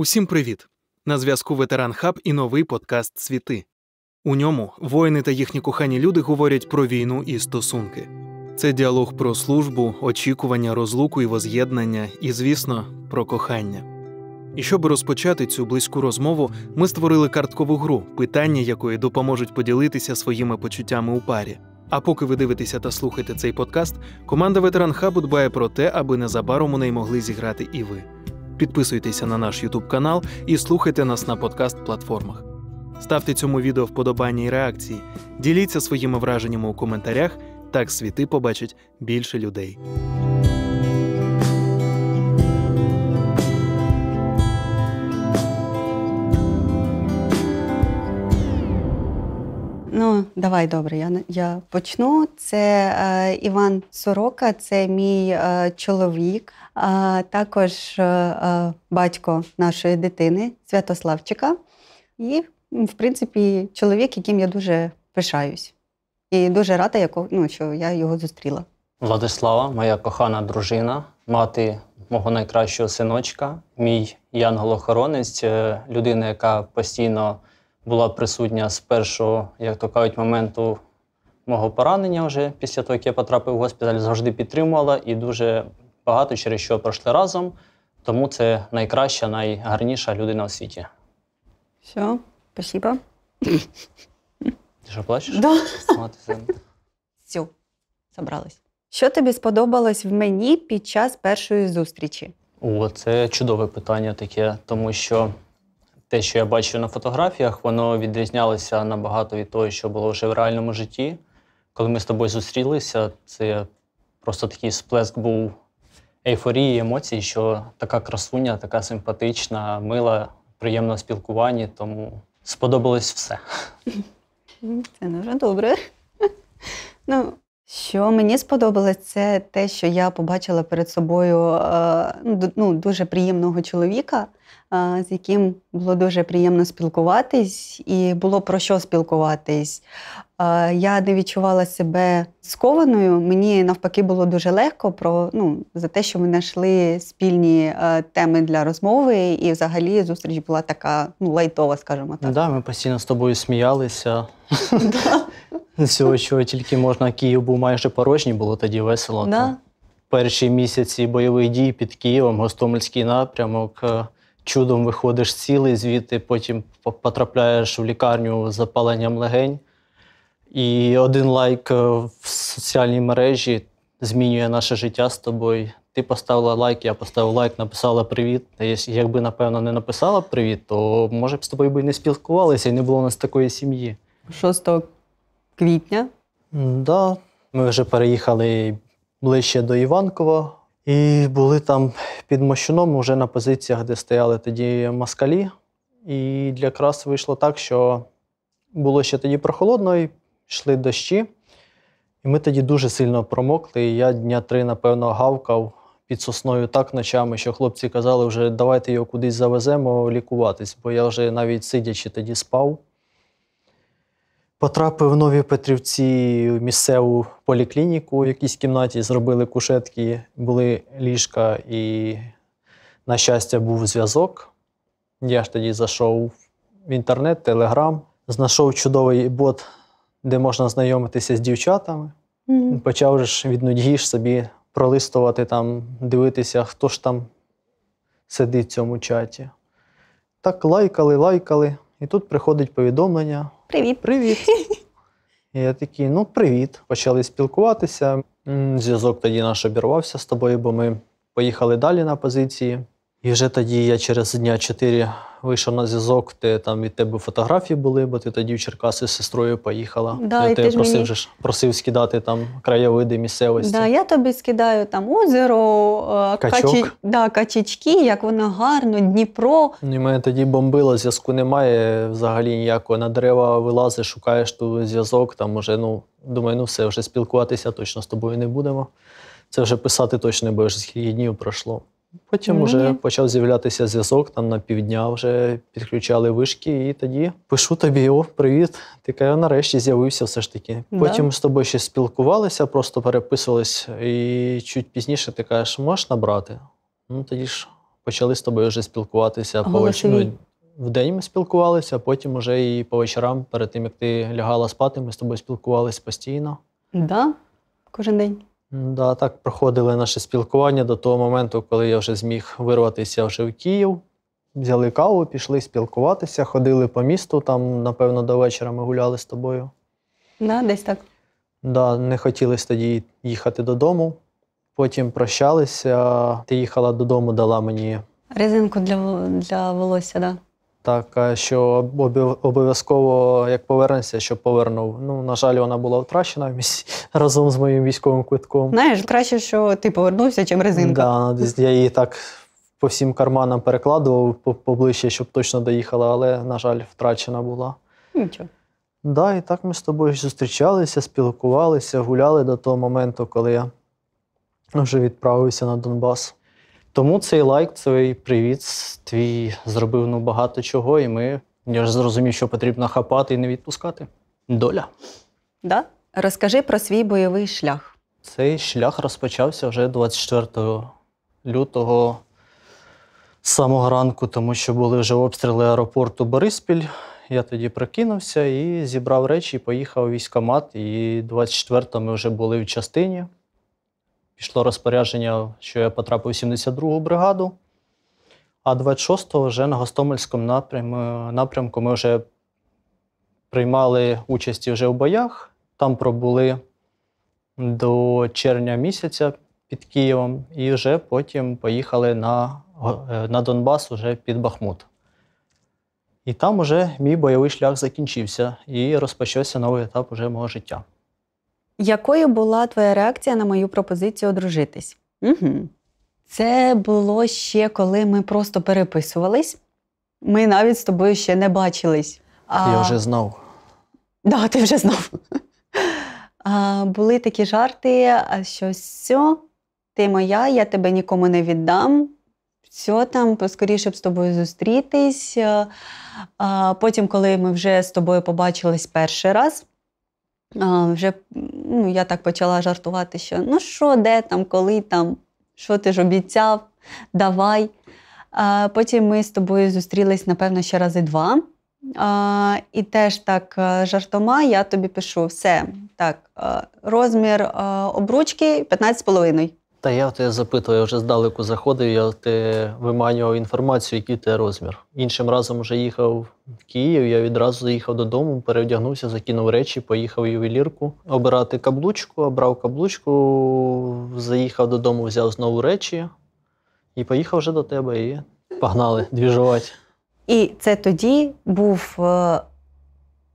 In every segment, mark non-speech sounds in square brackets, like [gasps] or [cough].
Усім привіт! На зв'язку Ветеран Хаб і новий подкаст Світи. У ньому воїни та їхні кохані люди говорять про війну і стосунки. Це діалог про службу, очікування, розлуку і воз'єднання, і, звісно, про кохання. І щоб розпочати цю близьку розмову, ми створили карткову гру, питання якої допоможуть поділитися своїми почуттями у парі. А поки ви дивитеся та слухаєте цей подкаст, команда Ветеран Хабу дбає про те, аби незабаром у неї могли зіграти і ви. Підписуйтеся на наш YouTube канал і слухайте нас на подкаст-платформах. Ставте цьому відео вподобання і реакції, діліться своїми враженнями у коментарях, так світи побачать більше людей. Ну, давай добре, я я почну. Це е, Іван Сорока, це мій е, чоловік а також е, е, батько нашої дитини Святославчика, і, в принципі, чоловік, яким я дуже пишаюсь. І дуже рада, ну, що я його зустріла. Владислава, моя кохана дружина, мати мого найкращого синочка, мій янголохоронець, е, людина, яка постійно була присутня з першого, як то кажуть, моменту мого поранення вже після того, як я потрапив в госпіталь, завжди підтримувала і дуже багато через що пройшли разом, тому це найкраща, найгарніша людина у світі. Все, спасибо. Ти що плачеш? Да. Все, Собралась. Що тобі сподобалось в мені під час першої зустрічі? О, це чудове питання таке, тому що те, що я бачив на фотографіях, воно відрізнялося набагато від того, що було вже в реальному житті. Коли ми з тобою зустрілися, це просто такий сплеск був ейфорії, емоцій, що така красуня, така симпатична, мила, приємно спілкування, тому сподобалось все. Це дуже добре. Ну, що мені сподобалось, це те, що я побачила перед собою е, ну, ну, дуже приємного чоловіка, е, з яким було дуже приємно спілкуватись, і було про що спілкуватись я не відчувала себе скованою. Мені навпаки було дуже легко про ну за те, що ми знайшли спільні е, теми для розмови, і взагалі зустріч була така ну лайтова, скажімо так. Да, ми постійно з тобою сміялися. Всього, [laughs] що тільки можна, Київ був майже порожній, було тоді весело. Да. Перші місяці бойових дій під Києвом, Гостомельський напрямок. Е, чудом виходиш цілий, звідти потім потрапляєш в лікарню з запаленням легень. І один лайк е, в соціальній мережі змінює наше життя з тобою. Ти поставила лайк, я поставив лайк, написала привіт. Якби, напевно, не написала привіт, то може б з тобою би не спілкувалися і не було у нас такої сім'ї. 6 квітня? Да. Ми вже переїхали ближче до Іванкова і були там під Мощуном, вже на позиціях, де стояли тоді москалі. І для крас вийшло так, що було ще тоді прохолодно, і йшли дощі, і ми тоді дуже сильно промокли. І я дня три, напевно, гавкав під сосною так ночами, що хлопці казали, вже давайте його кудись завеземо лікуватись, бо я вже навіть сидячи тоді спав. Потрапив в нові Петрівці в місцеву поліклініку в якійсь кімнаті, зробили кушетки, були ліжка, і, на щастя, був зв'язок. Я ж тоді зайшов в інтернет, телеграм, знайшов чудовий бот де можна знайомитися з дівчатами. Mm-hmm. Почав ж від нудьги ж собі пролистувати, там, дивитися, хто ж там сидить в цьому чаті. Так лайкали, лайкали, і тут приходить повідомлення: Привіт. Привіт. [laughs] я такий, ну, привіт. Почали спілкуватися. Зв'язок тоді наш обірвався з тобою, бо ми поїхали далі на позиції. І вже тоді я через дня чотири вийшов на зв'язок, де там від тебе фотографії були, бо ти тоді в Черкаси з сестрою поїхала. Да, я і тебе ти просив, мені... же, просив скидати там краєвиди місцевості. Да, Я тобі скидаю там озеро, е, Качі... да, качечки, як воно гарно, Дніпро. Ну, і мене тоді бомбило, зв'язку немає взагалі ніякого. На дерева вилазиш, шукаєш ту зв'язок. Там уже ну думаю, ну все, вже спілкуватися точно з тобою не будемо. Це вже писати точно бо будеш, скільки днів пройшло. Потім ну, вже почав з'являтися зв'язок, там на півдня вже підключали вишки, і тоді пишу тобі: о, привіт. Ти каже, нарешті з'явився все ж таки. Да. Потім з тобою ще спілкувалися, просто переписувались, і чуть пізніше ти кажеш, можеш набрати? Ну тоді ж почали з тобою вже спілкуватися по очну. В день ми спілкувалися, а потім уже і по вечорам, перед тим як ти лягала спати, ми з тобою спілкувалися постійно. Так, да? кожен день. Да, Так проходили наше спілкування до того моменту, коли я вже зміг вирватися вже в Київ. Взяли каву, пішли спілкуватися, ходили по місту, там, напевно, до вечора ми гуляли з тобою. Да, Десь так. Да, Не хотіли тоді їхати додому. Потім прощалися, ти їхала додому, дала мені. Резинку для для волосся, так. Да. Так, що обов'язково як повернеться, що повернув. Ну на жаль, вона була втрачена [laughs] разом з моїм військовим квитком. Знаєш, краще, що ти повернувся, чим резинка. Да, я її так по всім карманам перекладував поближче, щоб точно доїхала, але на жаль, втрачена була. Нічого. Да, і так ми з тобою зустрічалися, спілкувалися, гуляли до того моменту, коли я вже відправився на Донбас. Тому цей лайк, цей привіт твій зробив ну багато чого, і ми я ж зрозумів, що потрібно хапати і не відпускати. Доля. Да? Розкажи про свій бойовий шлях. Цей шлях розпочався вже 24 лютого самого ранку, тому що були вже обстріли аеропорту Бориспіль. Я тоді прокинувся і зібрав речі, поїхав у військкомат. І 24-го ми вже були в частині пішло розпорядження, що я потрапив у 72-гу бригаду, а 26-го вже на Гостомельському напрям, напрямку ми вже приймали участь вже в боях. Там пробули до червня місяця під Києвом, і вже потім поїхали на е, на Донбас уже під Бахмут. І там уже мій бойовий шлях закінчився і розпочався новий етап уже мого життя якою була твоя реакція на мою пропозицію одружитись? Угу. Це було ще коли ми просто переписувались. Ми навіть з тобою ще не бачились. А... Я вже знов. Так, да, ти вже знов. а, Були такі жарти, що все, ти моя, я тебе нікому не віддам. Все там, поскоріше б з тобою зустрітись. А, Потім, коли ми вже з тобою побачились перший раз, а, вже ну, я так почала жартувати, що ну що, де там, коли там, що ти ж обіцяв, давай. А, Потім ми з тобою зустрілись, напевно, ще рази два. А, І теж так е, жартома, я тобі пишу: все, так, е, розмір е, обручки 15,5. Та я тебе запитую, я вже здалеку заходив, я ти виманював інформацію, який ти розмір. Іншим разом вже їхав в Київ, я відразу заїхав додому, переодягнувся, закинув речі, поїхав в ювелірку. Обирати каблучку, обрав каблучку, заїхав додому, взяв знову речі і поїхав вже до тебе і погнали двіжувати. І це тоді був е,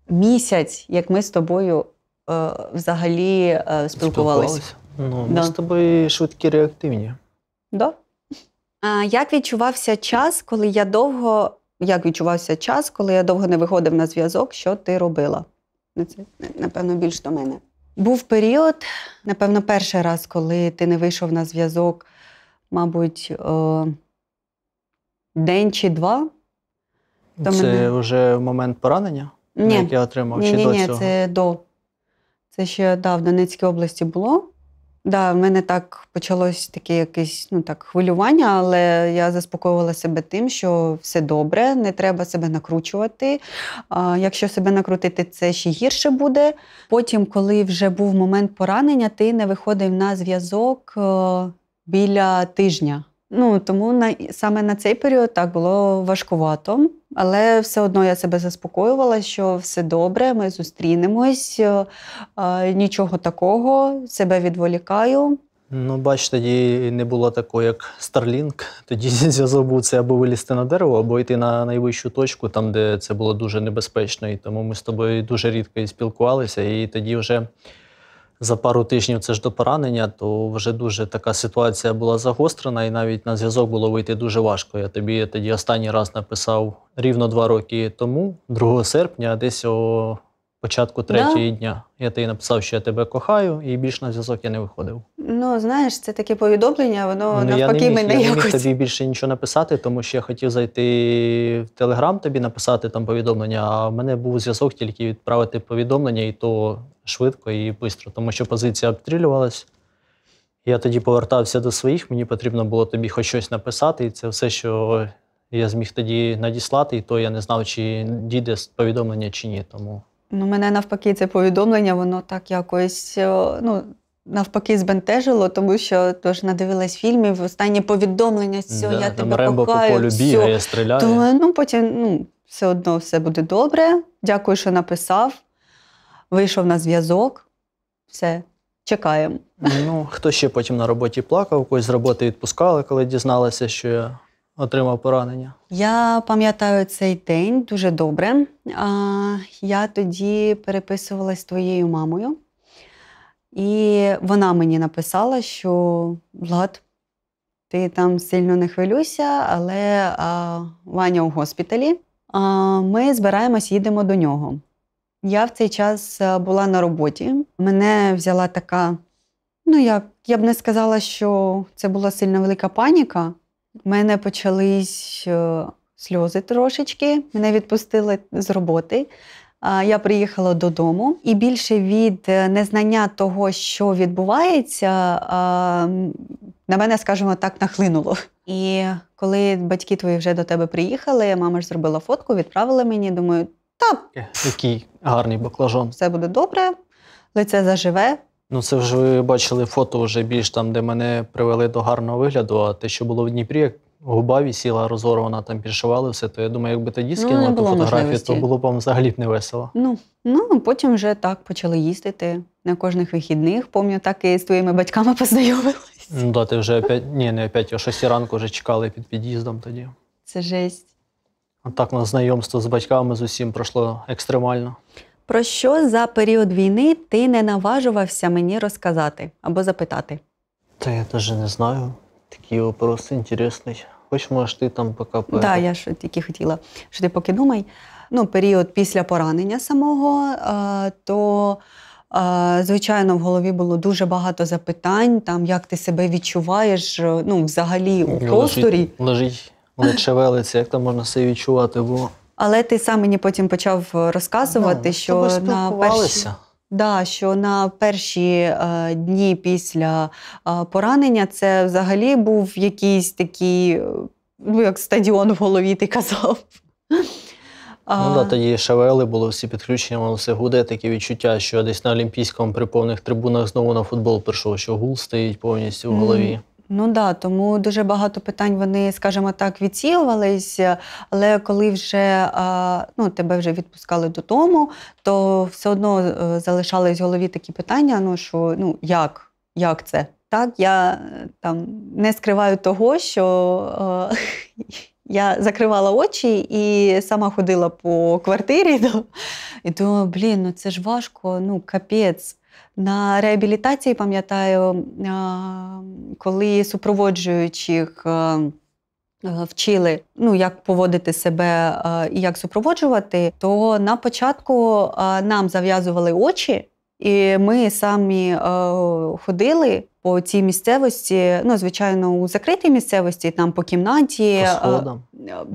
місяць, як ми з тобою е, взагалі е, спілкувалися. Ну, ми Да. з тобою швидкі реактивні. Да? А, Як відчувався час, коли я довго як відчувався час, коли я довго не виходив на зв'язок, що ти робила? Це напевно більш до мене. Був період, напевно, перший раз, коли ти не вийшов на зв'язок, мабуть, о, е, день чи два. То Це мене- вже момент поранення, Ні. яке я отримав, Ні, чи ні, до ні, цього? це до. Це ще да, в Донецькій області було. Да, в мене так почалось таке якесь ну так хвилювання, але я заспокоювала себе тим, що все добре, не треба себе накручувати. А, Якщо себе накрутити, це ще гірше буде. Потім, коли вже був момент поранення, ти не виходив на зв'язок е, біля тижня. Ну тому на саме на цей період так було важкувато, але все одно я себе заспокоювала, що все добре, ми зустрінемось, е, е, нічого такого, себе відволікаю. Ну, бач, тоді не було такого, як Старлінг. Тоді [laughs] зв'язок був це або вилізти на дерево, або йти на найвищу точку, там де це було дуже небезпечно. І тому ми з тобою дуже рідко і спілкувалися, і тоді вже за пару тижнів це ж до поранення, то вже дуже така ситуація була загострена, і навіть на зв'язок було вийти дуже важко. Я тобі тоді останній раз написав рівно два роки тому, 2 серпня, десь о початку третього да. дня. Я тобі написав, що я тебе кохаю, і більше на зв'язок я не виходив. Ну знаєш, це таке повідомлення, воно ну, навпаки я не міг, мене якось. Я не міг тобі більше нічого написати, тому що я хотів зайти в Телеграм, тобі написати там повідомлення. А в мене був зв'язок тільки відправити повідомлення, і то швидко і швидко, тому що позиція обстрілювалась. Я тоді повертався до своїх, мені потрібно було тобі хоч щось написати, і це все, що я зміг тоді надіслати, і то я не знав, чи дійде повідомлення, чи ні. Тому Ну, мене навпаки, це повідомлення, воно так якось е, ну, навпаки збентежило, тому що тож надивилась фільмів, останнє повідомлення, все, да, я там тебе Рембо кохаю, по полю бігає, стріляє. То, ну, потім ну, все одно все буде добре. Дякую, що написав. Вийшов на зв'язок, все, чекаємо. Ну, Хто ще потім на роботі плакав, когось з роботи відпускали, коли дізналася, що я отримав поранення? Я пам'ятаю цей день дуже добре. Я тоді переписувалась з твоєю мамою, і вона мені написала, що Влад, ти там сильно не хвилюйся, але Ваня у госпіталі. Ми збираємось, їдемо до нього. Я в цей час була на роботі. Мене взяла така, ну як я б не сказала, що це була сильно велика паніка, у мене почались е, сльози трошечки, мене відпустили з роботи. Я приїхала додому, і більше від е, незнання того, що відбувається, на мене, скажімо так, нахлинуло. І коли батьки твої вже до тебе приїхали, мама ж зробила фотку, відправила мені. Думаю, та е, який гарний баклажон. Все буде добре, лице заживе. Ну, це ж ви бачили фото вже більш там, де мене привели до гарного вигляду, а те, що було в Дніпрі, як губа вісіла, розорвана, там піршували все, то я думаю, якби тоді скинула ну, ту фотографію, можливості. то було б вам взагалі б не весело. Ну, ну потім вже так почали їздити на кожних вихідних. Пам'ятаю, так і з твоїми батьками познайомилась. Ну да, ти вже опять, ні, не опять, о 6 ранку вже чекали під під'їздом тоді. Це жесть. От так на знайомство з батьками з усім пройшло екстремально. Про що за період війни ти не наважувався мені розказати або запитати? Та я теж не знаю. Такий вопрос інтересний. Хоч можеш ти там поки Так, я ж тільки хотіла, що ти поки думай. Ну, період після поранення самого, то, звичайно, в голові було дуже багато запитань, там, як ти себе відчуваєш ну, взагалі у просторі. Лежить, лежить, лечевелиться, як там можна себе відчувати було. Але ти сам мені потім почав е, розказувати, no, що на перші, да, що на перші е, дні після е, поранення це взагалі був якийсь такий, е, ну як стадіон в голові, ти казав. Ну, да, тоді шавели було всі підключення, воно все гуде, таке відчуття, що десь на Олімпійському при повних трибунах знову на футбол прийшов, що гул стоїть повністю в голові. Mm. Ну да, тому дуже багато питань вони, скажімо так, відсілувались, е, але коли вже ну, тебе вже відпускали додому, то все одно е, залишались в голові такі питання: ну що ну як, як це? Так, я е, там не скриваю того, що е, [laughs] я закривала очі і сама ходила по квартирі. [laughs] Да? І думала, блін, ну це ж важко, ну капець. На реабілітації пам'ятаю, коли супроводжуючих е, е, вчили, ну як поводити себе е, і як супроводжувати, то на початку нам зав'язували очі. І ми самі е, ходили по цій місцевості. Ну, звичайно, у закритій місцевості, там по кімнаті. По е, сходам.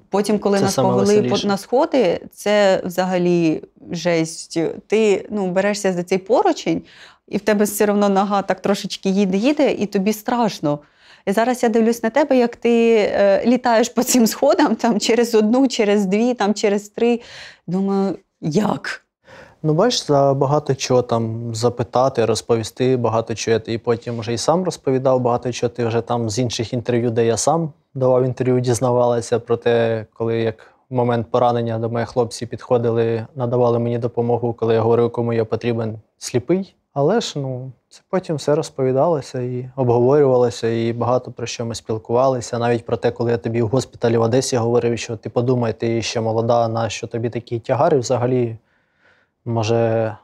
Потім, коли це нас повели на сходи, це взагалі жесть. Ти ну, берешся за цей поручень, і в тебе все одно нога так трошечки їде-їде, і тобі страшно. І зараз я дивлюсь на тебе, як ти е, літаєш по цим сходам там через одну, через дві, там через три. Думаю, як? Ну, бач, за багато чого там запитати, розповісти, багато чого ти і потім вже і сам розповідав, багато чого ти вже там з інших інтерв'ю, де я сам давав інтерв'ю, дізнавалася про те, коли як в момент поранення до мене хлопці підходили, надавали мені допомогу, коли я говорив, кому я потрібен сліпий. Але ж ну, це потім все розповідалося і обговорювалося, і багато про що ми спілкувалися. Навіть про те, коли я тобі в госпіталі в Одесі говорив, що ти подумай, ти ще молода, на що тобі такі тягари взагалі може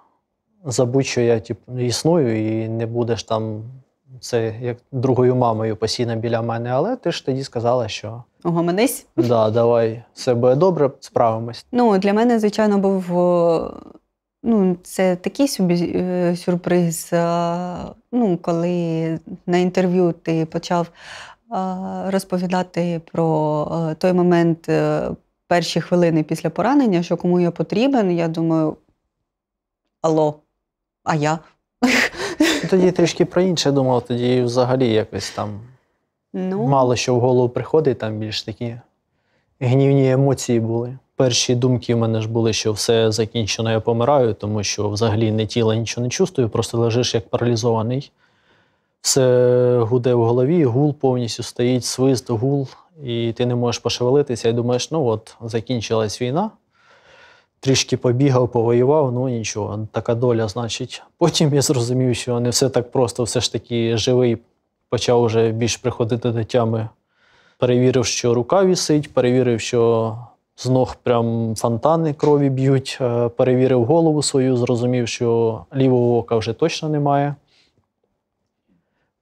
забудь, що я тип, існую, і не будеш там це як другою мамою постійно біля мене, але ти ж тоді сказала, що. Огоменись? Да, давай, все буде добре, справимось. Ну, для мене, звичайно, був ну, це такий собі е, сюрприз. Ну, коли на інтерв'ю ти почав розповідати про е, той момент е, перші хвилини після поранення, що кому я потрібен, я думаю, Алло, а я? Тоді трішки про інше думав, тоді взагалі якось там ну... мало що в голову приходить, там більш такі гнівні емоції були. Перші думки в мене ж були, що все закінчено, я помираю, тому що взагалі не тіло нічого не чувствую, просто лежиш як паралізований. Все гуде в голові, гул повністю стоїть, свист, гул, і ти не можеш пошевелитися і думаєш, ну от, закінчилась війна трішки побігав, повоював, ну нічого, така доля, значить. Потім я зрозумів, що не все так просто, все ж таки живий, почав вже більш приходити до тями. Перевірив, що рука вісить, перевірив, що з ног прям фонтани крові б'ють, е, перевірив голову свою, зрозумів, що лівого ока вже точно немає.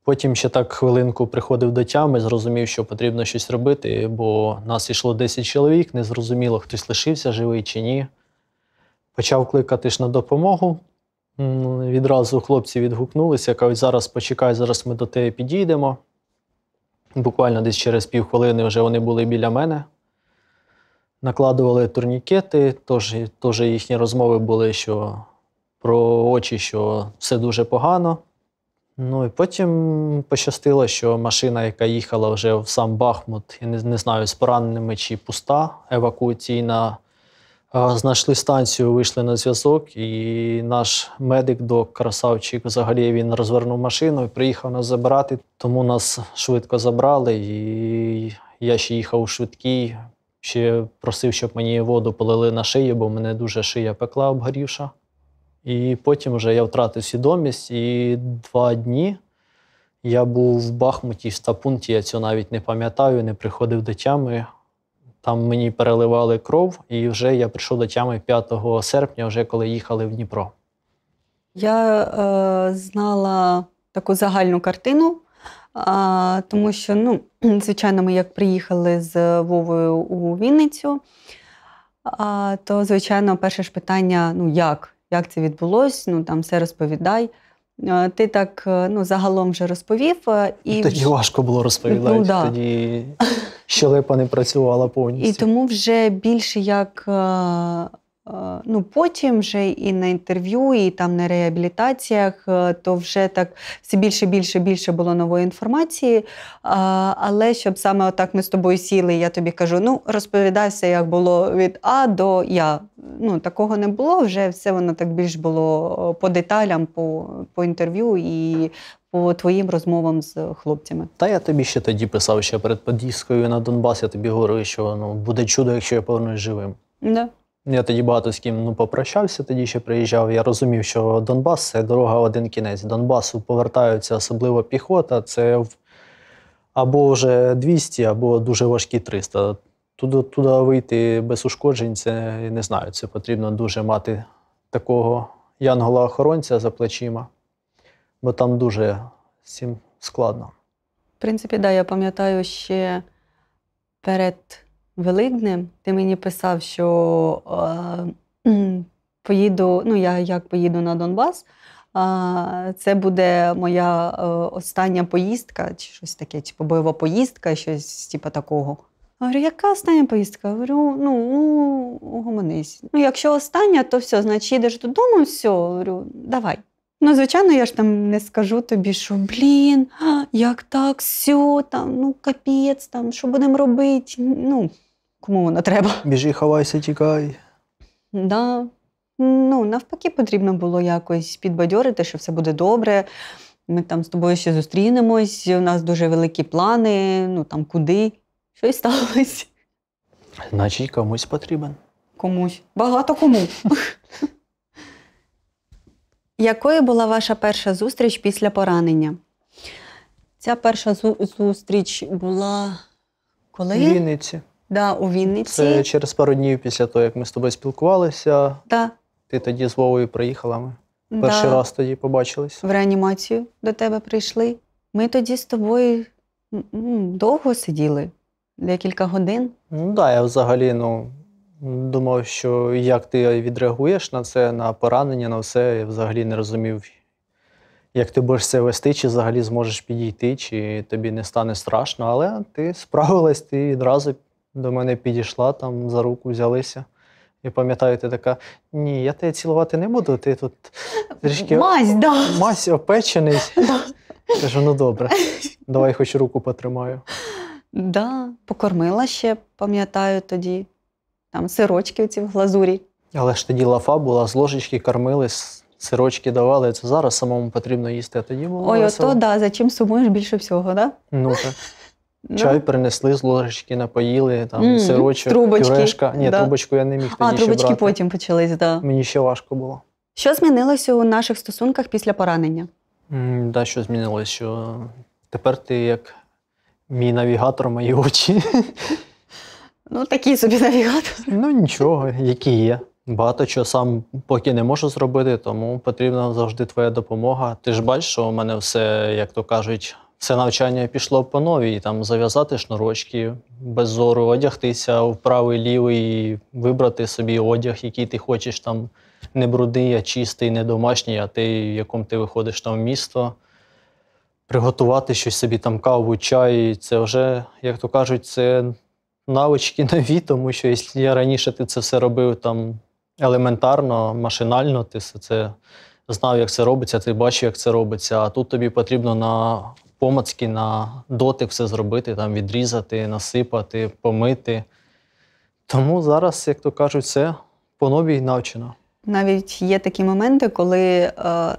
Потім ще так хвилинку приходив до тями, зрозумів, що потрібно щось робити, бо нас ішло 10 чоловік, не зрозуміло, хтось лишився живий чи ні почав кликати ж на допомогу. Відразу хлопці відгукнулися, кажуть, зараз почекай, зараз ми до тебе підійдемо. Буквально десь через півхвилини вже вони були біля мене, накладували турнікети, тож, тож їхні розмови були що про очі, що все дуже погано. Ну і потім пощастило, що машина, яка їхала вже в сам Бахмут, я не, не знаю, з пораненими чи пуста евакуаційна. Знайшли станцію, вийшли на зв'язок, і наш медик док красавчик взагалі він розвернув машину і приїхав нас забирати. Тому нас швидко забрали. І я ще їхав у швидкій, ще просив, щоб мені воду полили на шию, бо мене дуже шия пекла обгорівша. І потім вже я втратив свідомість. І два дні я був в Бахмуті, в стапунті. Я цього навіть не пам'ятаю, не приходив до тями. Там мені переливали кров, і вже я прийшов до тями 5 серпня, вже коли їхали в Дніпро. Я е, знала таку загальну картину, е, тому що, ну, [clears throat] звичайно, ми як приїхали з Вовою у Вінницю, е, то, звичайно, перше ж питання: ну як? Як це відбулось? Ну там все розповідай. Е, ти так е, ну, загалом вже розповів. Е, і ну, Тоді важко було розповідати. Ну, да. Тоді [laughs] щелепа не працювала повністю. І тому вже більше як Е, ну, Потім вже і на інтерв'ю, і там на реабілітаціях, е, то вже так все більше, більше, більше було нової інформації. Е, але щоб саме отак ми з тобою сіли, я тобі кажу: ну, розповідайся, як було від А до Я. Ну, Такого не було, вже все воно так більш було по деталям, по, по інтерв'ю і по твоїм розмовам з хлопцями. Та я тобі ще тоді писав, що перед подійською на Донбас я тобі говорив, що ну, буде чудо, якщо я повернусь живим. Да. Я тоді багато з ким ну, попрощався, тоді ще приїжджав. Я розумів, що Донбас це дорога один кінець. Донбасу повертаються, особливо піхота. Це або вже 200, або дуже важкі 300. Туди туди вийти без ушкоджень, це не знаю. Це потрібно дуже мати такого янгола-охоронця за плечима, бо там дуже всім складно. В принципі, да, я пам'ятаю ще перед. Великднем ти мені писав, що е, поїду, ну я як поїду на Донбас, е, це буде моя е, остання поїздка, чи щось таке, типу бойова поїздка, щось типу такого. Я говорю, яка остання поїздка? Я Говорю, ну угомонись. Ну, якщо остання, то все, значить їдеш додому, все, Я говорю, давай. Ну, звичайно, я ж там не скажу тобі, що блін, як так, сьо, там, ну капець, там, що будемо робити? Ну, кому воно треба? Біжи, ховайся, тікай. Да. Ну, навпаки, потрібно було якось підбадьорити, що все буде добре. Ми там з тобою ще зустрінемось, у нас дуже великі плани, ну там куди, щось сталося. Значить, комусь потрібен. Комусь. Багато кому. [laughs] Якою була ваша перша зустріч після поранення? Ця перша зустріч була коли? В Вінниці. Да, у Вінниці. Це через пару днів після того, як ми з тобою спілкувалися. Да. Ти тоді з Вовою приїхала. Ми да. перший раз тоді побачились. В реанімацію до тебе прийшли. Ми тоді з тобою довго сиділи, декілька годин. Ну так, да, я взагалі ну, Думав, що як ти відреагуєш на це, на поранення, на все. Я взагалі не розумів, як ти будеш це вести, чи взагалі зможеш підійти, чи тобі не стане страшно. Але ти справилась, ти відразу до мене підійшла, там за руку взялися. І пам'ятаю, ти така: ні, я тебе цілувати не буду, ти тут трішки Мазь, да. мазь опечений. [laughs] Да. Кажу, ну добре, давай хоч руку потримаю. Да, Покормила ще, пам'ятаю тоді там сирочки ці в глазурі. Але ж тоді лафа була, з ложечки кормили, сирочки давали. Це зараз самому потрібно їсти, а тоді було. Ой, весело. ото да, за чим сумуєш більше всього, да? Ну так. [laughs] Ну. Чай принесли з ложечки, напоїли, там mm, сирочок, Трубочка. Ні, да. трубочку я не міг. А, трубочки ще брати. потім почались, так. Да. Мені ще важко було. Що змінилося у наших стосунках після поранення? Mm, да, що змінилося? Що Тепер ти як мій навігатор, мої очі. [laughs] Ну, такий собі навігатор. Ну нічого, які є. Багато чого сам поки не можу зробити, тому потрібна завжди твоя допомога. Ти ж бачиш, що у мене все, як то кажуть, все навчання пішло по новій. Там зав'язати шнурочки без зору, одягтися в правий лівий, вибрати собі одяг, який ти хочеш там не брудний, а чистий, не домашній, а ти, в якому ти виходиш там в місто. Приготувати щось собі там каву, чай. Це вже, як то кажуть, це навички [laughs] нові, тому що якщо раніше ти це все робив там елементарно, машинально, ти все це знав, як це робиться, ти бачив, як це робиться. А тут тобі потрібно на помацьки, на дотик все зробити, там відрізати, насипати, помити. Тому зараз, як то кажуть, все по новій навчено. Навіть є такі моменти, коли е,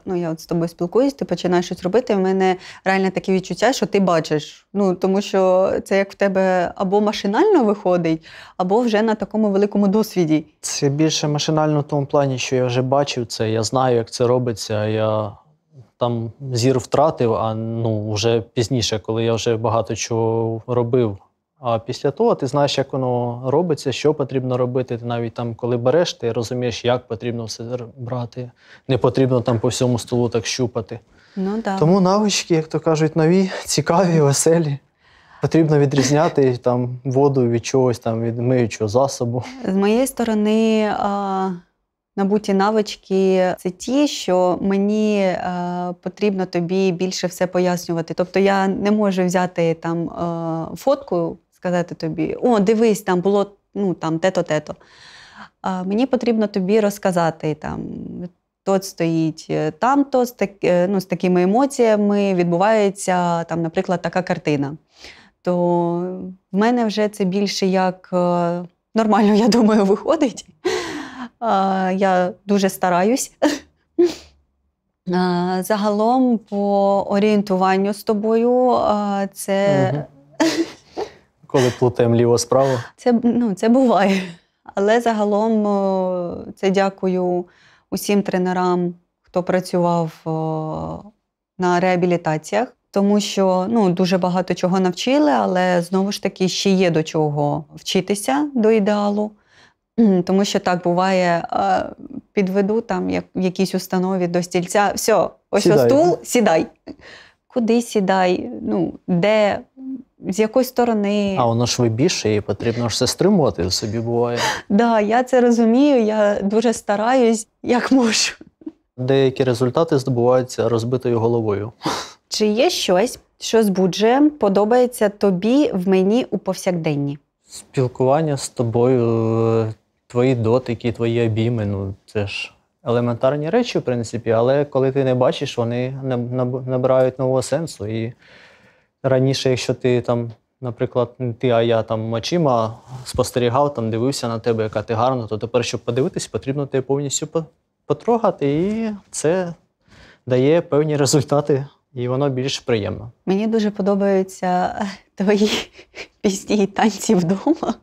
ну я от з тобою спілкуюсь, ти починаєш щось робити. і в мене реально таке відчуття, що ти бачиш. Ну тому що це як в тебе або машинально виходить, або вже на такому великому досвіді. Це більше машинально в тому плані, що я вже бачив це. Я знаю, як це робиться. Я там зір втратив, а ну вже пізніше, коли я вже багато чого робив. А після того ти знаєш, як воно робиться, що потрібно робити. Ти навіть там, коли береш, ти розумієш, як потрібно все брати. Не потрібно там по всьому столу так щупати. Ну, да. Тому навички, як то кажуть, нові, [laughs] цікаві, веселі. Потрібно відрізняти там воду від чогось, там від миючого засобу. З моєї сторони, набуті навички це ті, що мені потрібно тобі більше все пояснювати. Тобто я не можу взяти там фотку сказати тобі: О, дивись, там було ну, там, те-то, те-то. А Мені потрібно тобі розказати там. Тот стоїть е, там, з так, е, ну, з такими емоціями відбувається там, наприклад, така картина. То в мене вже це більше як е, нормально, я думаю, виходить. Я дуже стараюсь. Загалом, по орієнтуванню з тобою, це угу коли плутаємо ліво справу? Це ну, це буває. Але загалом це дякую усім тренерам, хто працював на реабілітаціях, тому що ну, дуже багато чого навчили, але знову ж таки ще є до чого вчитися до ідеалу. Тому що так буває, підведу там як в якійсь установі до стільця. Все, ось сідай. стул, сідай. Куди сідай? Ну, Де з якоїсь сторони. А воно ж ви більше і потрібно ж це стримувати в собі буває. Так, да, я це розумію, я дуже стараюсь, як можу. Деякі результати здобуваються розбитою головою. Чи є щось, що збуджує, подобається тобі в мені у повсякденні? Спілкування з тобою, е, твої дотики, твої обійми ну це ж елементарні речі, в принципі, але коли ти не бачиш, вони набирають нового сенсу. і Раніше, якщо ти там, наприклад, не ти, а я там очима спостерігав, там дивився на тебе, яка ти гарна, то тепер, щоб подивитись, потрібно тебе повністю потрогати, і це дає певні результати, і воно більш приємно. Мені дуже подобаються твої пісні і танці вдома.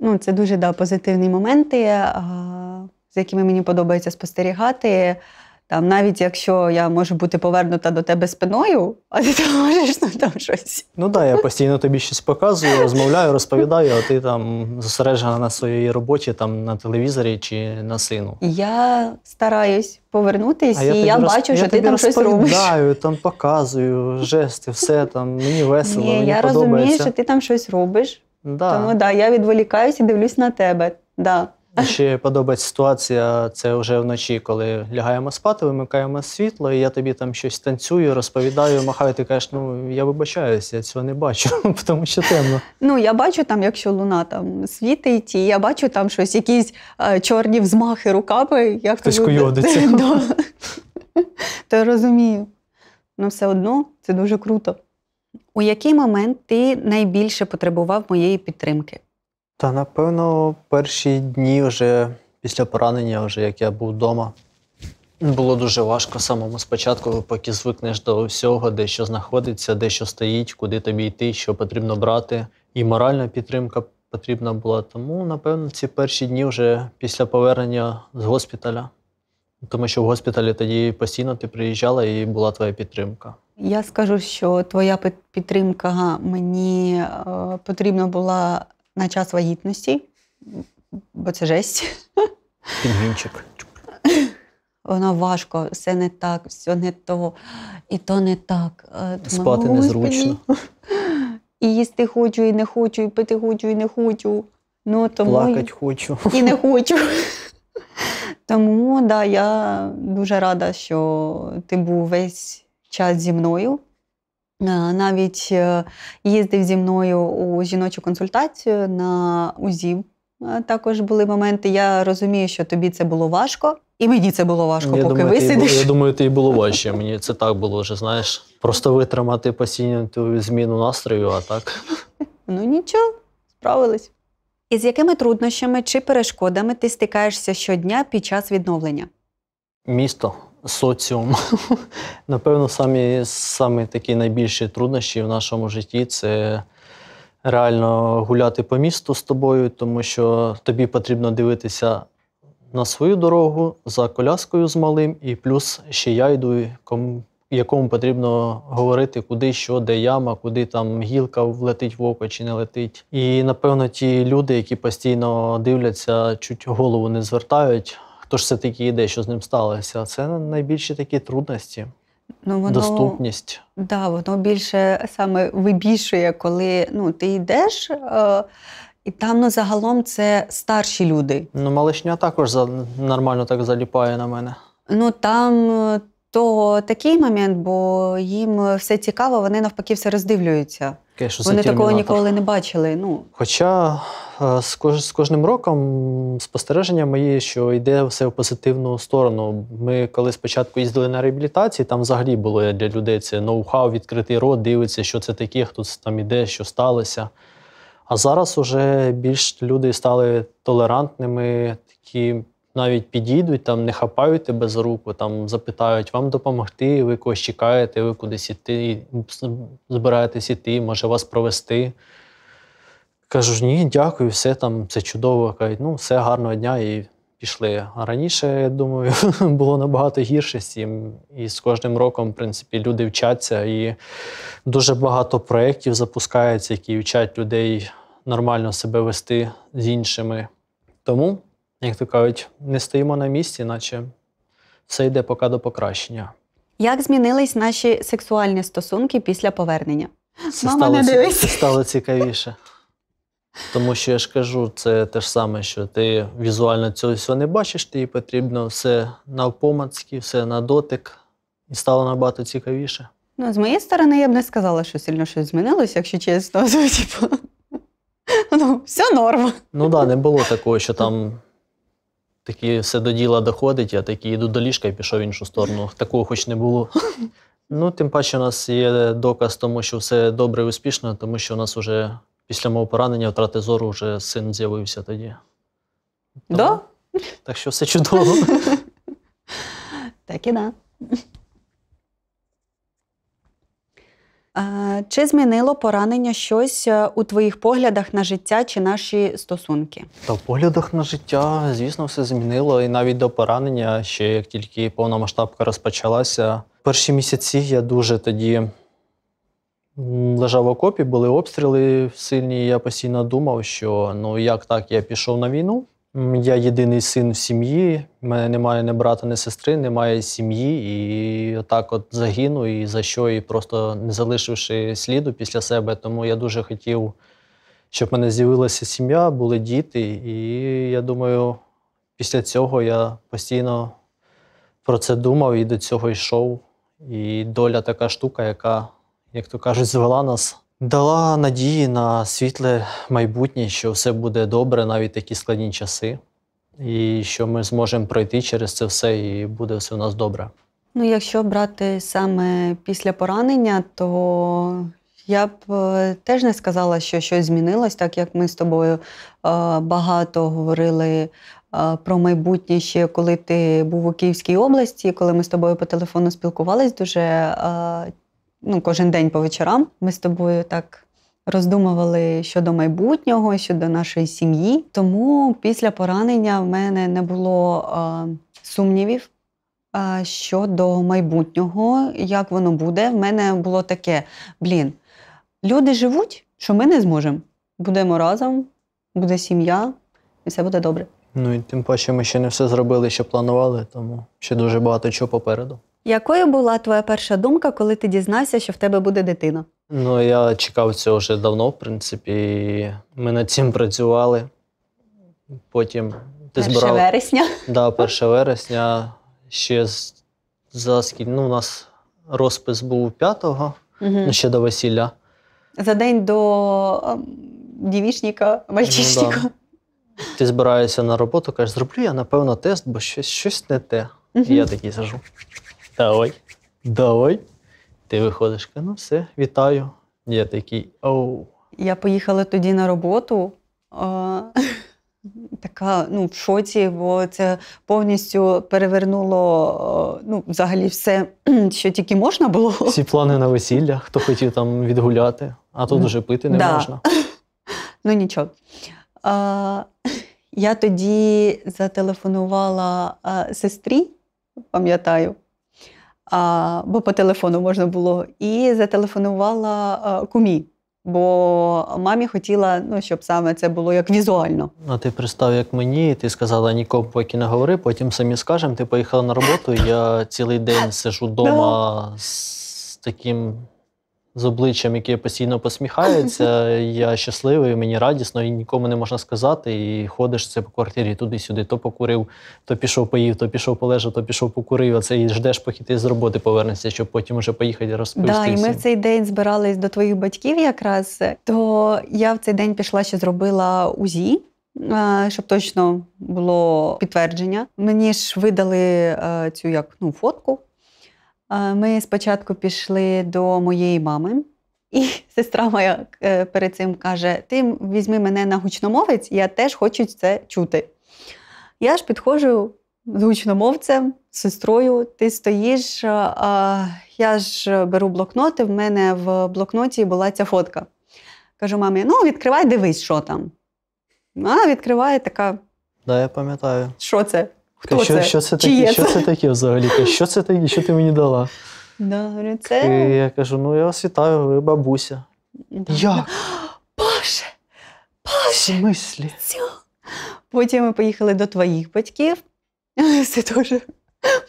Ну, Це дуже да, позитивні моменти, з якими мені подобається спостерігати. Там навіть якщо я можу бути повернута до тебе спиною, а ти там можеш ну, там щось. Ну так, я постійно тобі щось показую, розмовляю, розповідаю, а ти там зосереджена на своїй роботі, там на телевізорі чи на сину. Я стараюсь повернутись, а і я, я роз... бачу, що я ти там щось робиш. Я там показую, жести, все там. Мені весело. Ні, мені Я розумію, що ти там щось робиш. Да. Тому да, я відволікаюся і дивлюсь на тебе. Да. Ще подобається ситуація, це вже вночі, коли лягаємо спати, вимикаємо світло, і я тобі там щось танцюю, розповідаю, махаю, ти кажеш, ну я вибачаюся, я цього не бачу, [laughs] тому що темно. Ну, я бачу там, якщо луна там світить, і я бачу там щось, якісь е, чорні взмахи руками. Я Хтось куйодиться. [laughs] То я розумію. Ну, все одно це дуже круто. У який момент ти найбільше потребував моєї підтримки? Та напевно, перші дні вже після поранення, вже як я був вдома, було дуже важко самому спочатку, поки звикнеш до всього, де що знаходиться, де що стоїть, куди тобі йти, що потрібно брати. І моральна підтримка потрібна була. Тому, напевно, ці перші дні вже після повернення з госпіталя. Тому що в госпіталі тоді постійно ти приїжджала і була твоя підтримка. Я скажу, що твоя підтримка мені е, потрібна була на час вагітності, бо це жесть. Пінгвінчик. Воно важко, все не так, все не то, і то не так. Е, спати незручно. І їсти хочу, і не хочу, і пити хочу, і не хочу. Ну, тому плакати і... хочу. І не хочу. Тому да, я дуже рада, що ти був весь час зі мною. Е, навіть е, їздив зі мною у жіночу консультацію на УЗІВ. Е, також були моменти. Я розумію, що тобі це було важко, і мені це було важко, я поки думаю, висидиш. Ти, я думаю, ти було важче. Мені це так було вже. Знаєш, просто витримати постійно ту зміну настрою, а так ну нічого, справились. І з якими труднощами чи перешкодами ти стикаєшся щодня під час відновлення? Місто соціум. [laughs] Напевно, самі самі такі найбільші труднощі в нашому житті це реально гуляти по місту з тобою, тому що тобі потрібно дивитися на свою дорогу за коляскою з малим, і плюс ще я йду, якому потрібно говорити, куди що, де яма, куди там гілка влетить в око чи не летить. І напевно ті люди, які постійно дивляться, чуть голову не звертають ж, все-таки йде, що з ним сталося. Це найбільші такі трудності. Ну, воно, Доступність. Да, воно більше саме вибільшує, коли ну, ти йдеш. Е, і там ну, загалом це старші люди. Ну, малишня також за, нормально так заліпає на мене. Ну там е, то такий момент, бо їм все цікаво, вони навпаки все роздивлюються. Таке, що Вони такого ніколи не бачили. Ну. Хоча е, з кож, з кожним роком спостереження моє, що йде все в позитивну сторону. Ми коли спочатку їздили на реабілітації, там взагалі було для людей це ноу-хау, відкритий рот, дивиться, що це таке, хто там іде, що сталося. А зараз уже більш люди стали толерантними, такі навіть підійдуть, там не хапають тебе за руку, там запитають вам допомогти, ви когось чекаєте, ви кудись іти, збираєтесь іти, може вас провести. Кажу, ні, дякую, все там, це чудово. Кажуть, ну, все гарного дня і пішли. А раніше, я думаю, [laughs] було набагато гірше з цим. І з кожним роком, в принципі, люди вчаться, і дуже багато проєктів запускається, які вчать людей нормально себе вести з іншими. Тому як то кажуть, не стоїмо на місці, наче все йде поки до покращення. Як змінились наші сексуальні стосунки після повернення? Це Мама стало, не дивись. Це стало цікавіше. Тому що я ж кажу, це те ж саме, що ти візуально цього всього не бачиш, тобі потрібно все на навпомацьки, все на дотик, і стало набагато цікавіше. Ну, з моєї сторони, я б не сказала, що сильно щось змінилося, якщо чесно, [laughs] ну, типу, ну, все норм. Ну так, да, не було такого, що там такі все до діла доходить, а такі йду до ліжка і пішов в іншу сторону. Такого хоч не було. [laughs] Ну, тим паче, у нас є доказ, тому що все добре і успішно, тому що у нас вже після мого поранення втрати зору вже син з'явився тоді. Тому, да? Так що все чудово. [laughs] Так і да. Чи змінило поранення щось е, у твоїх поглядах на життя чи наші стосунки? Та в поглядах на життя, звісно, все змінило. І навіть до поранення, ще як тільки повномасштабка розпочалася, перші місяці я дуже тоді лежав окопі, були обстріли сильні. Я постійно думав, що ну як так я пішов на війну. Я єдиний син в сім'ї. У мене немає ні брата, ні сестри, немає сім'ї. І отак от загину і за що, і просто не залишивши сліду після себе. Тому я дуже хотів, щоб в мене з'явилася сім'я, були діти. І я думаю, після цього я постійно про це думав і до цього йшов. І доля така штука, яка, як то кажуть, звела нас дала надії на світле майбутнє, що все буде добре, навіть такі складні часи, і що ми зможемо пройти через це все, і буде все у нас добре. Ну, якщо брати саме після поранення, то я б е, теж не сказала, що щось змінилось, так як ми з тобою е, багато говорили е, про майбутнє ще, коли ти був у Київській області, коли ми з тобою по телефону спілкувались дуже ну, кожен день по вечорам ми з тобою так роздумували щодо майбутнього, щодо нашої сім'ї. Тому після поранення в мене не було а, е, сумнівів а, е, щодо майбутнього, як воно буде. В мене було таке: блін, люди живуть, що ми не зможемо. Будемо разом, буде сім'я, і все буде добре. Ну і тим паче ми ще не все зробили, що планували, тому ще дуже багато чого попереду якою була твоя перша думка, коли ти дізнався, що в тебе буде дитина? Ну, я чекав цього вже давно, в принципі. і Ми над цим працювали. Потім ти 1 вересня? Да, 1 вересня. Ще за скільки. Ну, у нас розпис був 5-го, угу. ну, ще до весілля. За день до ем, дівішника, мальчишника. Ну, да. Ти збираєшся на роботу, кажеш, зроблю я, напевно, тест, бо щось щось не те. Угу. І я такий сажу давай, давай. Ти виходиш, ну все, вітаю. Я такий оу. Я поїхала тоді на роботу. А... Така ну, в шоці, бо це повністю перевернуло ну, взагалі все, [clears throat] що тільки можна було. Всі плани на весілля, хто хотів там відгуляти, а тут вже пити не да. можна. [laughs] Ну нічого. А, Я тоді зателефонувала сестрі, пам'ятаю, а, бо по телефону можна було. І зателефонувала а, е, кумі, бо мамі хотіла, ну, щоб саме це було як візуально. А ну, ти пристав, як мені, ти сказала нікому поки не говори, потім самі скажемо, ти поїхала на роботу, я цілий день сижу вдома з таким з обличчям, яке постійно посміхається. [laughs] Я щасливий, мені радісно, і нікому не можна сказати. І ходиш це по квартирі туди-сюди. То покурив, то пішов, поїв, то пішов полежав, то пішов покурив. А і ждеш, поки ти з роботи повернешся, щоб потім вже поїхати розповісти. Да, і ми в цей день збирались до твоїх батьків, якраз то я в цей день пішла, ще зробила УЗІ. Щоб точно було підтвердження, мені ж видали е, цю як ну фотку Е, ми спочатку пішли до моєї мами, і [laughs] сестра моя е, перед цим каже: Ти візьми мене на гучномовець, я теж хочу це чути. Я ж підходжу з гучномовцем, з сестрою, ти стоїш, я ж беру блокноти, в мене в блокноті була ця фотка. Кажу мамі: ну, відкривай, дивись, що там. Вона відкриває така. Да, я пам'ятаю. Що це? Хто що, це? Що це Чи таке? Є що це таке взагалі? Що це таке? Що ти мені дала? Да, говорю, це... І е, я кажу: ну я вас вітаю, ви бабуся. Да. Як? Паше! [gasps] Паше! В смислі? Потім ми поїхали до твоїх батьків. Це [laughs] теж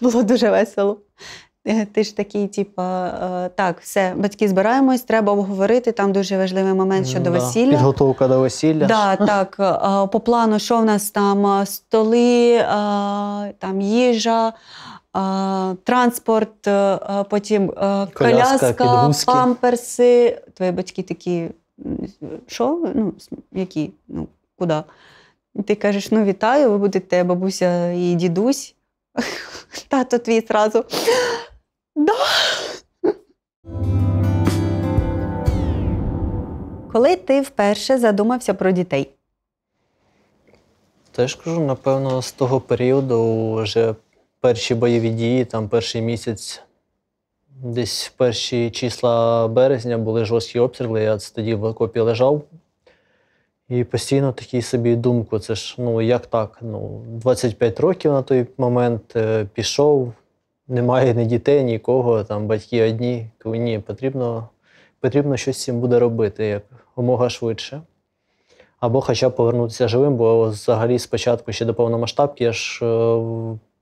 було дуже весело. [laughs] ти ж такий, типу, е, так, все, батьки збираємось, треба обговорити. Там дуже важливий момент щодо да. весілля. Підготовка до весілля. Да, [laughs] так, е, По плану, що в нас там? Е, столи, там їжа. Транспорт, потім коляска, коляска памперси. Твої батьки такі, що? Ну, які? Ну, куди? ти кажеш, ну вітаю, ви будете бабуся і дідусь. [laughs] Тато твій зразу. Да. Коли ти вперше задумався про дітей? Теж кажу, напевно, з того періоду вже перші бойові дії, там перший місяць, десь перші числа березня були жорсткі обстріли. Я тоді в окопі лежав. І постійно такі собі думку: це ж ну як так? Ну, 25 років на той момент е, пішов, немає ні дітей, нікого, там батьки одні. Кажу, ні, потрібно потрібно щось цим буде робити як умога швидше. Або хоча б повернутися живим, бо взагалі спочатку ще до повномасштабки я ж е,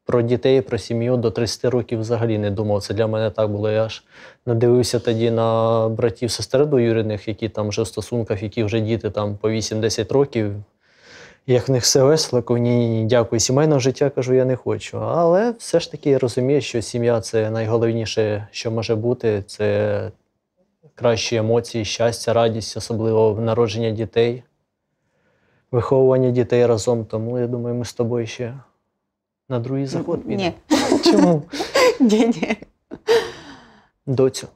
про дітей, про сім'ю до 30 років взагалі не думав. Це для мене так було. Я аж надивився тоді на братів сестер до Юриних, які там вже в стосунках, які вже діти там по 8-10 років як в них все весело, кажу, ні, ні, ні, дякую. Сімейного життя кажу, я не хочу. Але все ж таки я розумію, що сім'я це найголовніше, що може бути. Це кращі емоції, щастя, радість, особливо народження дітей, виховування дітей разом. Тому я думаю, ми з тобою ще на другий заход підемо. Ні. [laughs] Чому? Ні, ні. Доцю.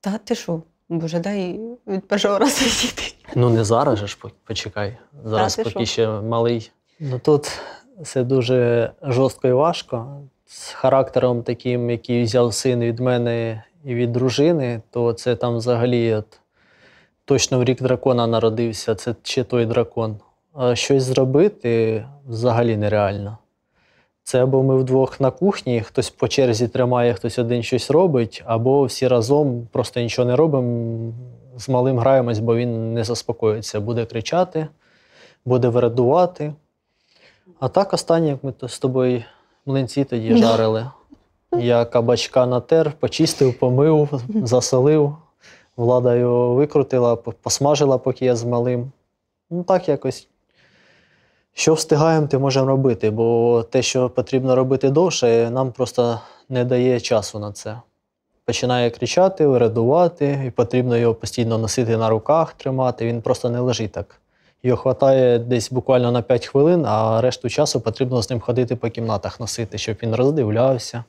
Та ти що? Боже, дай від першого разу сіти. Ну не зараз ж почекай. Зараз а, поки ще малий. Ну тут це дуже жорстко і важко. З характером таким, який взяв син від мене і від дружини, то це там взагалі от, точно в рік дракона народився, це чи той дракон. А щось зробити взагалі нереально. Це або ми вдвох на кухні, хтось по черзі тримає, хтось один щось робить, або всі разом просто нічого не робимо з малим граємось, бо він не заспокоїться. Буде кричати, буде вирадувати. А так останнє, як ми то з тобою млинці тоді ну. жарили. Я кабачка натер, почистив, помив, [laughs] засолив, влада його викрутила, посмажила, поки я з малим. Ну так якось. Що встигаємо, ти можемо робити, бо те, що потрібно робити довше, нам просто не дає часу на це починає кричати, радувати, і потрібно його постійно носити на руках, тримати. Він просто не лежить так. Його хватає десь буквально на 5 хвилин, а решту часу потрібно з ним ходити по кімнатах носити, щоб він роздивлявся.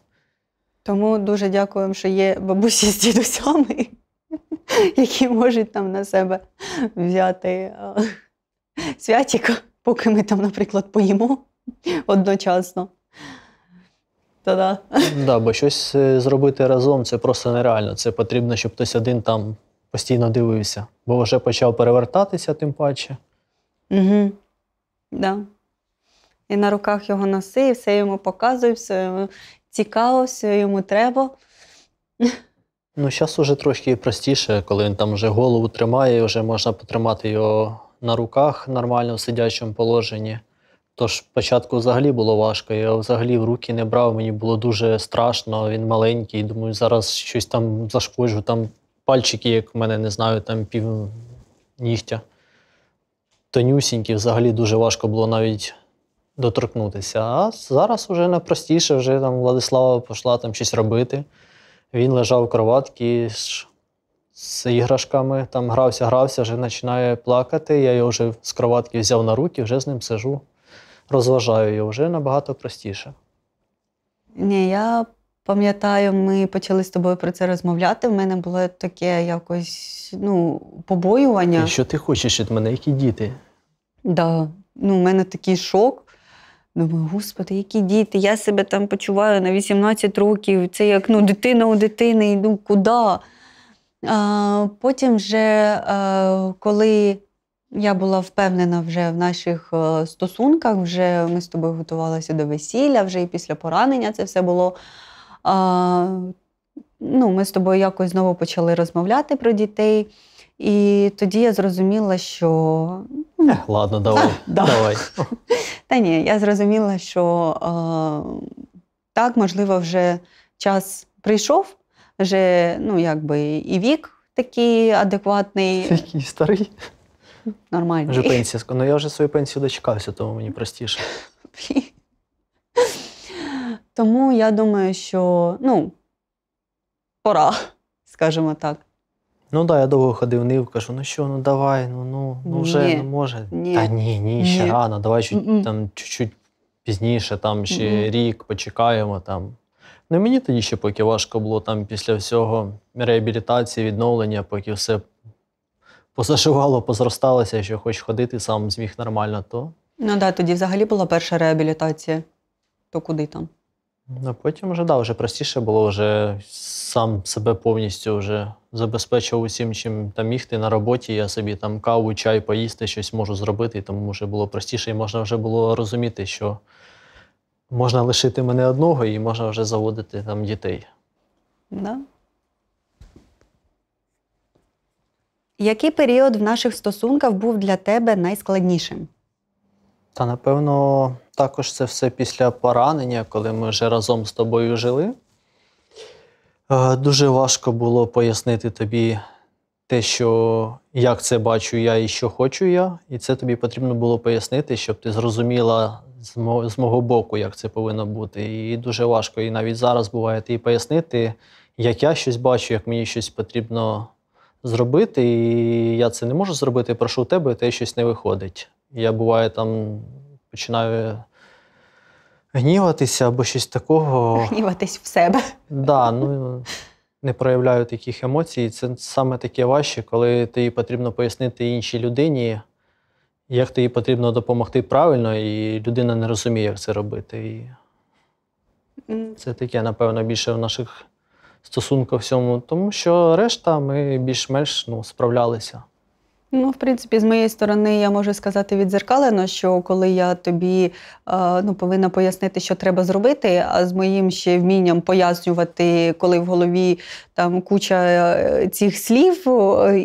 Тому дуже дякуємо, що є бабусі з дідусями, [laughs] які можуть там на себе взяти е, святіка, поки ми там, наприклад, поїмо одночасно. Та-да. Да, бо щось е, зробити разом це просто нереально. Це потрібно, щоб хтось один там постійно дивився, бо вже почав перевертатися, тим паче. Угу. Да. І на руках його носи, і все йому показує, все йому цікаво, все йому треба. Ну, зараз уже трошки простіше, коли він там вже голову тримає, вже можна потримати його на руках нормально в сидячому положенні. Тож спочатку взагалі було важко. Я взагалі в руки не брав, мені було дуже страшно, він маленький. Думаю, зараз щось там зашкоджу, там пальчики, як в мене не знаю, там пів нігтя. Тонюсінькі, взагалі дуже важко було навіть доторкнутися. А зараз вже найпростіше, вже там Владислава пішла там щось робити. Він лежав у кроватці з іграшками, там грався, грався, вже починає плакати. Я його вже з кроватки взяв на руки, вже з ним сижу розважаю його вже набагато простіше. Ні, я пам'ятаю, ми почали з тобою про це розмовляти. В мене було таке якось ну, побоювання. І що ти хочеш від мене, які діти? Да. Ну, У мене такий шок. Думаю, господи, які діти, я себе там почуваю на 18 років, це як ну, дитина у дитини, ну куди? А, Потім вже, а, е, коли я була впевнена вже в наших е, стосунках. Вже ми з тобою готувалися до весілля, вже і після поранення це все було. А, ну, Ми з тобою якось знову почали розмовляти про дітей. І тоді я зрозуміла, що. Е, ладно, давай. [laughs] А, давай. [laughs] Та ні, я зрозуміла, що а, е, так, можливо, вже час прийшов, вже ну, якби і вік такий адекватний. Який старий нормальний. Вже пенсія. Ну я вже свою пенсію дочекався, тому мені простіше. Тому я думаю, що ну, пора, скажімо так. Ну так, да, я довго ходив нив, кажу, ну що, ну давай, ну ну, ну вже ні, не ну, може. Ні, Та ні, ні, ще ні. рано, давай чуть, там, чуть-чуть пізніше, там ще mm рік почекаємо. там. Ну мені тоді ще поки важко було там після всього реабілітації, відновлення, поки все позаживало, позросталося, що хоч ходити, сам зміг нормально, то. Ну так, да, тоді взагалі була перша реабілітація, то куди там? Ну, Потім вже да, вже простіше було, вже сам себе повністю вже забезпечував усім, чим там міг на роботі. Я собі там каву, чай, поїсти, щось можу зробити, тому вже було простіше, і можна вже було розуміти, що можна лишити мене одного і можна вже заводити там дітей. Да. Який період в наших стосунках був для тебе найскладнішим? Та напевно, також це все після поранення, коли ми вже разом з тобою жили. Е, дуже важко було пояснити тобі те, що як це бачу я і що хочу я. І це тобі потрібно було пояснити, щоб ти зрозуміла з мого, боку, як це повинно бути. І дуже важко. І навіть зараз буває і пояснити, як я щось бачу, як мені щось потрібно зробити, і я це не можу зробити, прошу у тебе, і те щось не виходить. Я буває там починаю гніватися або щось такого. Гніватись в себе. Да, ну, не проявляю таких емоцій. Це саме таке важче, коли тобі потрібно пояснити іншій людині, як тобі потрібно допомогти правильно, і людина не розуміє, як це робити. І Це таке, напевно, більше в наших стосунку всьому, тому що решта ми більш-менш ну, справлялися. Ну, в принципі, з моєї сторони, я можу сказати відзеркалено, що коли я тобі е, ну, повинна пояснити, що треба зробити, а з моїм ще вмінням пояснювати, коли в голові там куча е, цих слів,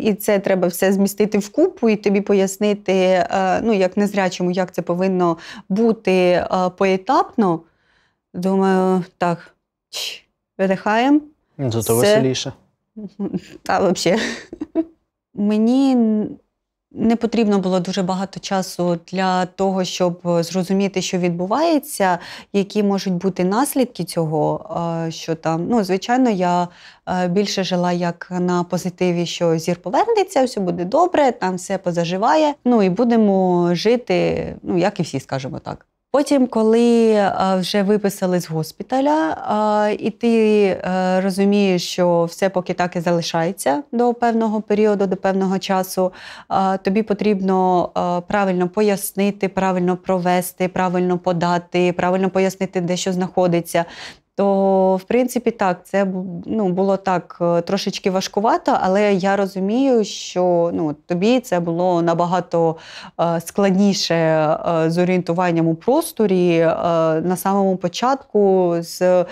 і це треба все змістити в купу, і тобі пояснити, е, ну як незрячому, як це повинно бути поетапно, думаю, так, видихаємо. Зато веселіше. [laughs] Та взагалі. Мені не потрібно було дуже багато часу для того, щоб зрозуміти, що відбувається, які можуть бути наслідки цього. Що там, ну, звичайно, я більше жила як на позитиві, що зір повернеться, все буде добре, там все позаживає. Ну і будемо жити, ну як і всі, скажімо так. Потім, коли е, вже виписали з госпіталя, е, і ти е, розумієш, що все поки так і залишається до певного періоду, до певного часу, тобі потрібно правильно пояснити, правильно провести, правильно подати, правильно пояснити, де що знаходиться. То, в принципі, так, це ну, було так е, трошечки важкувато, але я розумію, що ну, тобі це було набагато е, складніше е, з орієнтуванням у просторі на самому початку, з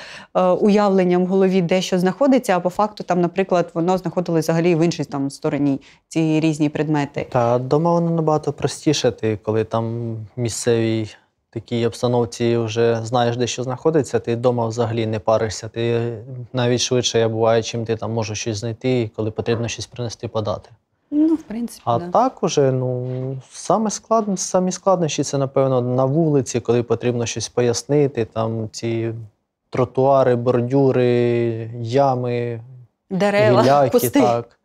уявленням в голові, де що знаходиться, а по факту, там, наприклад, воно знаходилось взагалі в іншій там стороні ці різні предмети. Та дома воно набагато простіше, ти коли там місцевий такій обстановці вже знаєш, де що знаходиться, ти вдома взагалі не паришся. Ти навіть швидше я буваю, чим ти там можеш щось знайти, коли потрібно щось принести подати. Ну, в принципі, а да. так уже ну саме склад, самі складнощі це, напевно, на вулиці, коли потрібно щось пояснити, там ці тротуари, бордюри, ями, дерева. Гіляки, так.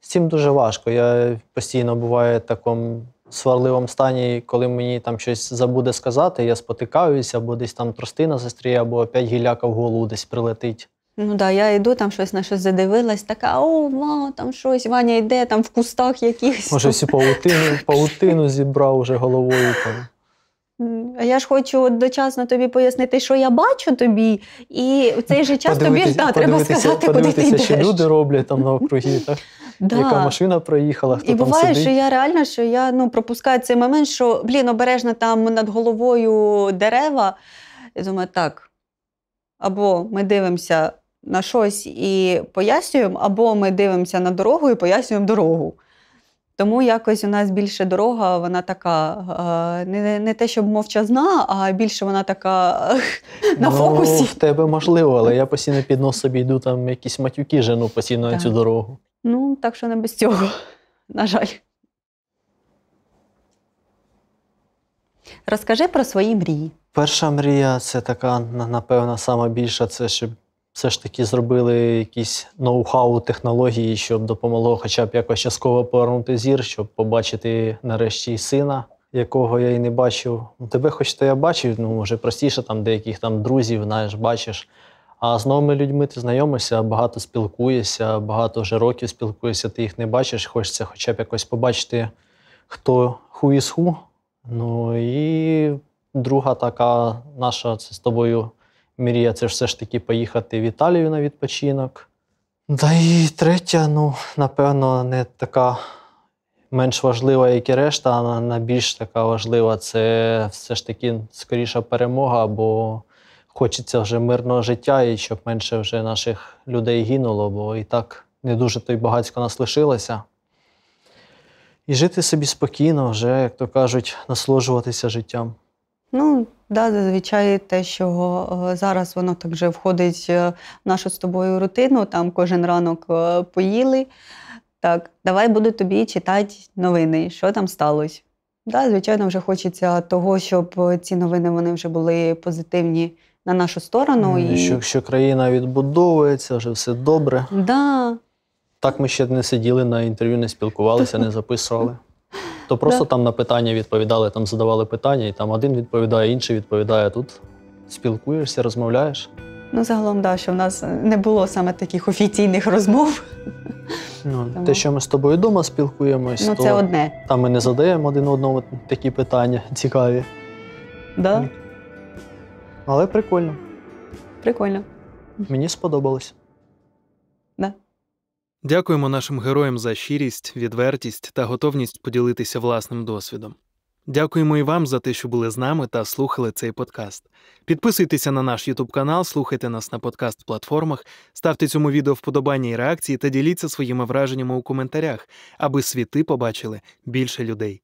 З цим дуже важко. Я постійно буваю в такому сварливому стані, коли мені там щось забуде сказати, я спотикаюся, або десь там тростина застріє, або опять гіляка в голову десь прилетить. Ну да, я йду, там щось на щось задивилась, така о, ма, там щось, Ваня йде, там в кустах якихось. Може, всю паутину паутину зібрав уже головою. там. А я ж хочу дочасно тобі пояснити, що я бачу тобі, і в цей же час тобі ж да, треба сказати, куди ти йдеш. Подивитися, що люди роблять там округі. так? да. яка машина проїхала, хто і там буває, сидить. що я реально, що я ну пропускаю цей момент, що блін, обережно там над головою дерева. Я думаю, так. Або ми дивимося на щось і пояснюємо, або ми дивимося на дорогу і пояснюємо дорогу. Тому якось у нас більше дорога, вона така е, не не те, щоб мовчазна, а більше вона така [laughs] на ну, фокусі. В тебе можливо, але я постійно під носом йду там якісь матюки жену постійно так. на цю дорогу. Ну, так що не без цього, [laughs] на жаль. Розкажи про свої мрії. Перша мрія це така, напевно, сама більша, це щоб все ж таки зробили якісь ноу-хау технології, щоб допомогло хоча б якось частково повернути зір, щоб побачити нарешті сина, якого я й не бачив. Ну, тебе хоч то я бачив, ну може простіше, там деяких там друзів, знаєш, бачиш. А з новими людьми ти знайомишся, багато спілкуєшся, багато вже років спілкуєшся, ти їх не бачиш, хочеться хоча б якось побачити, хто ху із ху. Ну і друга така наша це з тобою мрія це все ж таки поїхати в Італію на відпочинок. Та і третя, ну, напевно, не така менш важлива, як і решта, а найбільш така важлива це все ж таки скоріша перемога. бо хочеться вже мирного життя і щоб менше вже наших людей гинуло, бо і так не дуже то й багатько нас лишилося. І жити собі спокійно, вже, як то кажуть, наслужуватися життям. Ну, да, зазвичай те, що е, зараз воно так вже входить е, в нашу з тобою рутину, там кожен ранок е, поїли. Так, давай буду тобі читати новини, що там сталося. Да, Звичайно, вже хочеться того, щоб ці новини вони вже були позитивні, на нашу сторону. І... Що що країна відбудовується, вже все добре. Да. Так ми ще не сиділи на інтерв'ю, не спілкувалися, не [laughs] записували. То просто да. там на питання відповідали, там задавали питання, і там один відповідає, інший відповідає. Тут спілкуєшся, розмовляєш. Ну, загалом, да, що в нас не було саме таких офіційних розмов. Ну, [laughs] Тому... Те, що ми з тобою вдома спілкуємось, ну, то це одне. там ми не задаємо один одному такі питання цікаві. Да? Але прикольно. Прикольно. Мені сподобалось. Да. Дякуємо нашим героям за щирість, відвертість та готовність поділитися власним досвідом. Дякуємо і вам за те, що були з нами та слухали цей подкаст. Підписуйтеся на наш YouTube канал, слухайте нас на подкаст-платформах, ставте цьому відео вподобання і реакції та діліться своїми враженнями у коментарях, аби світи побачили більше людей.